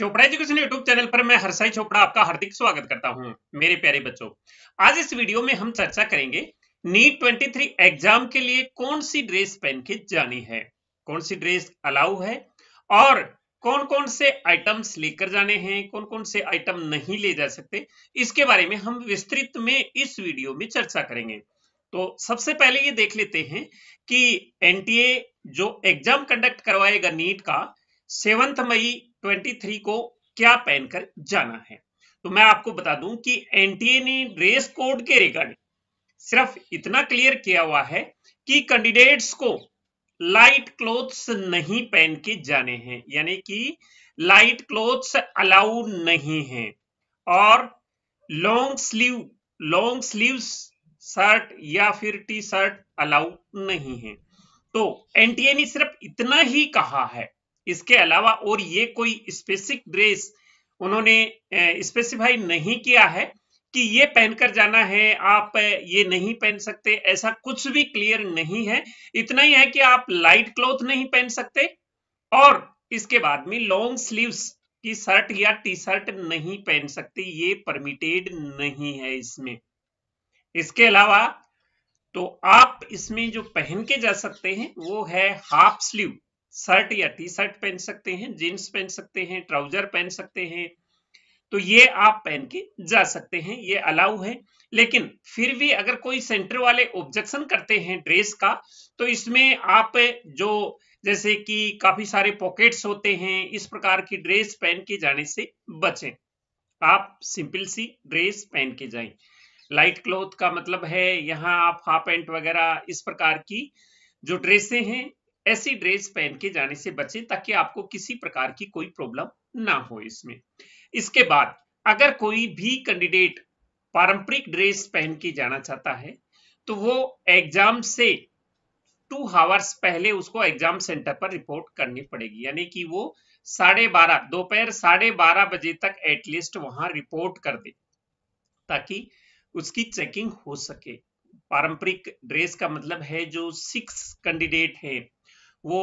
Chopra education YouTube channel पर मैं हरसाई चोपड़ा आपका हार्दिक स्वागत करता हूं मेरे प्यारे बच्चों आज इस वीडियो में हम चर्चा करेंगे नीट 23 एग्जाम के लिए कौन सी ड्रेस पहन के जानी है कौन सी ड्रेस अलाउ है और कौन कौन से आइटम्स लेकर जाने हैं कौन कौन से आइटम नहीं ले जा सकते इसके बारे में हम विस्तृत में इस वीडियो में चर्चा करेंगे तो सबसे पहले ये देख लेते हैं कि एनटीए जो एग्जाम कंडक्ट करवाएगा नीट का सेवंथ मई 23 को क्या पहनकर जाना है तो मैं आपको बता दूं कि एनटीए ने ड्रेस कोड के रिगार्डिंग सिर्फ इतना क्लियर किया हुआ है कि कैंडिडेट्स को लाइट क्लोथ्स नहीं पहन के जाने हैं यानी कि लाइट क्लोथ्स अलाउड नहीं है और long sleeve long sleeves shirt या फिर टी शर्ट अलाउड नहीं है तो एनटीए ने सिर्फ इतना ही कहा है इसके अलावा और ये कोई स्पेसिफिक ड्रेस उन्होंने स्पेसिफाई नहीं किया है कि ये पहनकर जाना है आप ये नहीं पहन सकते ऐसा कुछ भी क्लियर नहीं है इतना ही है कि आप लाइट क्लॉथ नहीं पहन सकते और इसके बाद में लॉन्ग स्लीव्स की शर्ट या टी शर्ट नहीं पहन सकते ये परमिटेड नहीं है इसमें इसके अलावा तो आप इसमें जो पहन के जा सकते हैं वो है हाफ स्लीव शर्ट या टी शर्ट पहन सकते हैं जीन्स पहन सकते हैं ट्राउजर पहन सकते हैं तो ये आप पहन के जा सकते हैं ये अलाउ है लेकिन फिर भी अगर कोई सेंटर वाले ऑब्जेक्शन करते हैं ड्रेस का तो इसमें आप जो जैसे कि काफी सारे पॉकेट्स होते हैं इस प्रकार की ड्रेस पहन के जाने से बचें आप सिंपल सी ड्रेस पहन के जाएं लाइट क्लोथ का मतलब है यहाँ आप हाफ पैंट वगैरह इस प्रकार की जो ड्रेसें हैं ऐसी ड्रेस पहन के जाने से बचें ताकि आपको किसी प्रकार की कोई प्रॉब्लम ना हो इसमें इसके बाद अगर कोई भी कैंडिडेट पारंपरिक ड्रेस पहन के जाना चाहता है तो वो एग्जाम से टू हावर्स पहले उसको एग्जाम सेंटर पर रिपोर्ट करनी पड़ेगी यानी कि वो साढ़े बारह दोपहर साढ़े बारह बजे तक एटलीस्ट वहां रिपोर्ट कर दे ताकि उसकी चेकिंग हो सके पारंपरिक ड्रेस का मतलब है जो सिक्स कैंडिडेट हैं वो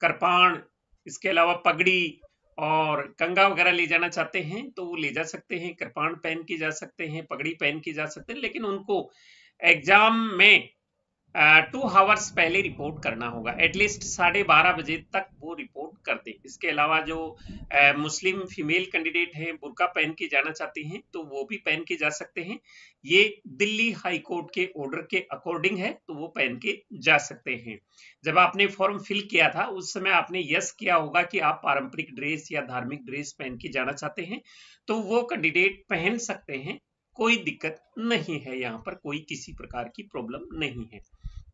कृपाण इसके अलावा पगड़ी और कंगा वगैरह ले जाना चाहते हैं तो वो ले जा सकते हैं कृपाण पहन के जा सकते हैं पगड़ी पहन के जा सकते हैं लेकिन उनको एग्जाम में टू हावर्स पहले रिपोर्ट करना होगा एटलीस्ट साढ़े बारह बजे तक वो रिपोर्ट कर दे इसके अलावा जो मुस्लिम फीमेल कैंडिडेट हैं बुरका पहन के जाना चाहते हैं तो वो भी पहन के जा सकते हैं ये दिल्ली हाई कोर्ट के ऑर्डर के अकॉर्डिंग है तो वो पहन के जा सकते हैं जब आपने फॉर्म फिल किया था उस समय आपने यस किया होगा कि आप पारंपरिक ड्रेस या धार्मिक ड्रेस पहन के जाना चाहते हैं तो वो कैंडिडेट पहन सकते हैं कोई दिक्कत नहीं है यहाँ पर कोई किसी प्रकार की प्रॉब्लम नहीं है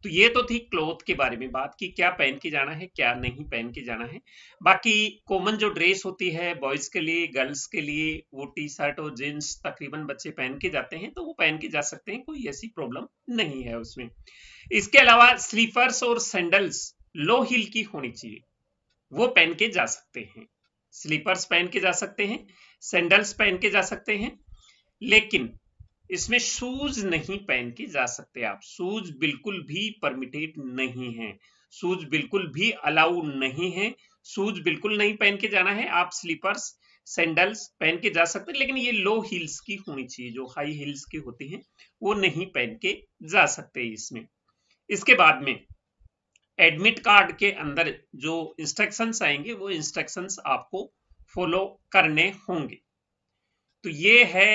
तो ये तो थी क्लोथ के बारे में बात कि क्या पहन के जाना है क्या नहीं पहन के जाना है बाकी कॉमन जो ड्रेस होती है बॉयज के लिए गर्ल्स के लिए वो टी शर्ट और जींस तकरीबन बच्चे पहन के जाते हैं तो वो पहन के जा सकते हैं कोई ऐसी प्रॉब्लम नहीं है उसमें इसके अलावा स्लीपर्स और सैंडल्स लो हिल की होनी चाहिए वो पहन के जा सकते हैं स्लीपर्स पहन के जा सकते हैं सैंडल्स पहन के जा सकते हैं लेकिन इसमें शूज नहीं पहन के जा सकते आप शूज बिल्कुल भी परमिटेड नहीं है शूज बिल्कुल भी अलाउ नहीं है शूज बिल्कुल नहीं पहन के जाना है आप स्लीपर्स सैंडल्स पहन के जा सकते हैं लेकिन ये लो हील्स की होनी चाहिए जो हाई हील्स की होती हैं वो नहीं पहन के जा सकते इसमें इसके बाद में एडमिट कार्ड के अंदर जो इंस्ट्रक्शंस आएंगे वो इंस्ट्रक्शंस आपको फॉलो करने होंगे तो ये है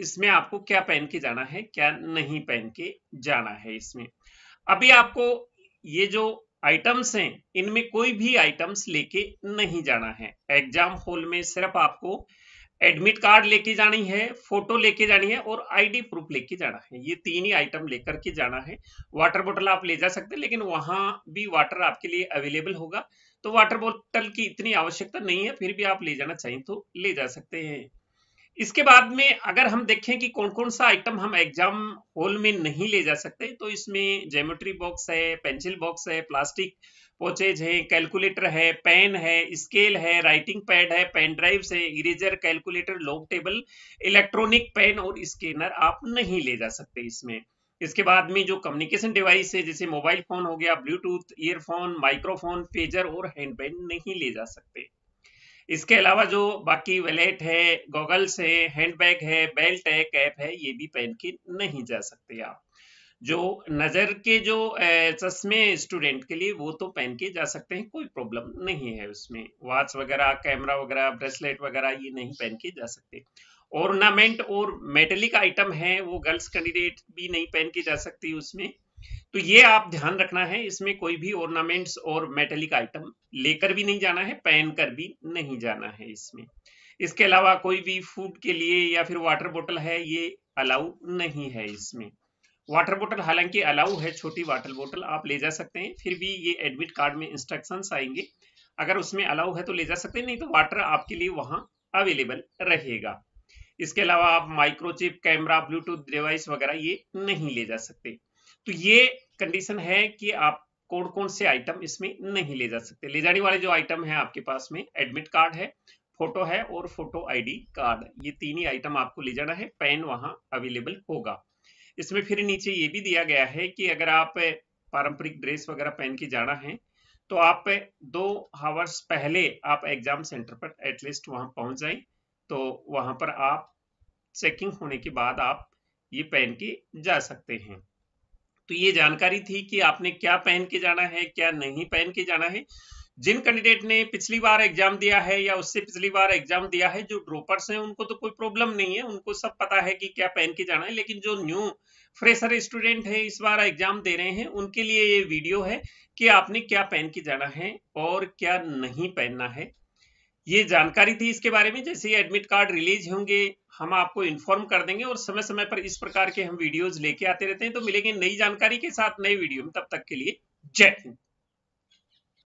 इसमें आपको क्या पहन के जाना है क्या नहीं पहन के जाना है इसमें अभी आपको ये जो आइटम्स हैं इनमें कोई भी आइटम्स लेके नहीं जाना है एग्जाम हॉल में सिर्फ आपको एडमिट कार्ड लेके जानी है फोटो लेके जानी है और आईडी प्रूफ लेके जाना है ये तीन ही आइटम लेकर के जाना है वाटर बोतल आप ले जा सकते हैं लेकिन वहां भी वाटर आपके लिए अवेलेबल होगा तो वाटर बोतल की इतनी आवश्यकता नहीं है फिर भी आप ले जाना चाहिए तो ले जा सकते हैं इसके बाद में अगर हम देखें कि कौन कौन सा आइटम हम एग्जाम हॉल में नहीं ले जा सकते तो इसमें जेमेट्री बॉक्स है पेंसिल बॉक्स है प्लास्टिक पोचेज है कैलकुलेटर है पेन है स्केल है राइटिंग पैड है पेन ड्राइव है eraser calculator log table electronic pen और स्कैनर आप नहीं ले जा सकते इसमें इसके बाद में जो कम्युनिकेशन डिवाइस है जैसे मोबाइल फोन हो गया ब्लूटूथ ईयरफोन माइक्रोफोन पेजर और हैंडपेन नहीं ले जा सकते इसके अलावा जो बाकी वेलेट है गॉगल्स है हैंडबैग है बेल्ट है कैप है ये भी पहन के नहीं जा सकते आप जो नज़र के जो चश्मे स्टूडेंट के लिए वो तो पहन के जा सकते हैं कोई प्रॉब्लम नहीं है उसमें वॉच वगैरह कैमरा वगैरह ब्रेसलेट वगैरह ये नहीं पहन के जा सकते ऑर्नामेंट और मेटेलिक आइटम है वो गर्ल्स कैंडिडेट भी नहीं पहन के जा सकती उसमें तो ये आप ध्यान रखना है इसमें कोई भी ऑर्नामेंट्स और मेटेलिक आइटम लेकर भी नहीं जाना है पहन कर भी नहीं जाना है इसमें इसके अलावा कोई भी फूड के लिए या फिर वाटर बोतल है ये अलाउ नहीं है इसमें वाटर बोतल हालांकि अलाउ है छोटी वाटर बोतल आप ले जा सकते हैं फिर भी ये एडमिट कार्ड में इंस्ट्रक्शंस आएंगे अगर उसमें अलाउ है तो ले जा सकते हैं नहीं तो वाटर आपके लिए वहां अवेलेबल रहेगा इसके अलावा आप माइक्रोचिप कैमरा ब्लूटूथ डिवाइस वगैरह ये नहीं ले जा सकते तो ये कंडीशन है कि आप कौन कौन से आइटम इसमें नहीं ले जा सकते ले जाने वाले जो आइटम है आपके पास में एडमिट कार्ड है फोटो है और फोटो आईडी कार्ड ये तीन ही आइटम आपको ले जाना है पेन वहां अवेलेबल होगा इसमें फिर नीचे ये भी दिया गया है कि अगर आप पारंपरिक ड्रेस वगैरह पहन के जाना है तो आप दो हावर्स पहले आप एग्जाम सेंटर पर एटलीस्ट वहां पहुंच जाए तो वहां पर आप चेकिंग होने के बाद आप ये पहन के जा सकते हैं तो ये जानकारी थी कि आपने क्या पहन के जाना है क्या नहीं पहन के जाना है जिन कैंडिडेट ने पिछली बार एग्जाम दिया है या उससे पिछली बार एग्जाम दिया है जो ड्रोपर्स हैं उनको तो कोई प्रॉब्लम नहीं है उनको सब पता है कि क्या पहन के जाना है लेकिन जो न्यू फ्रेशर स्टूडेंट है इस बार एग्जाम दे रहे हैं उनके लिए ये वीडियो है कि आपने क्या पहन के जाना है और क्या नहीं पहनना है ये जानकारी थी इसके बारे में जैसे ही एडमिट कार्ड रिलीज होंगे हम आपको इन्फॉर्म कर देंगे और समय समय पर इस प्रकार के हम वीडियोज लेके आते रहते हैं तो मिलेंगे नई जानकारी के साथ नई वीडियो में तब तक के लिए जय हिंद